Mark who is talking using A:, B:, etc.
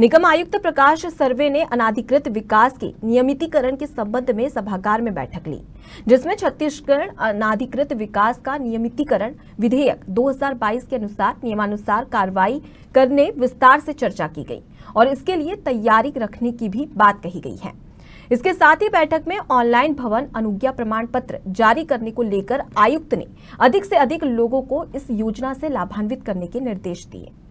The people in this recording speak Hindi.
A: निगम आयुक्त प्रकाश सर्वे ने अनाधिकृत विकास के नियमितीकरण के संबंध में सभागार में बैठक ली जिसमें छत्तीसगढ़ अनाधिकृत विकास का नियमितीकरण विधेयक 2022 के अनुसार नियमानुसार कार्रवाई करने विस्तार से चर्चा की गई और इसके लिए तैयारी रखने की भी बात कही गई है इसके साथ ही बैठक में ऑनलाइन भवन अनुज्ञा प्रमाण पत्र जारी करने को लेकर आयुक्त ने अधिक से अधिक लोगों को इस योजना से लाभान्वित करने के निर्देश दिए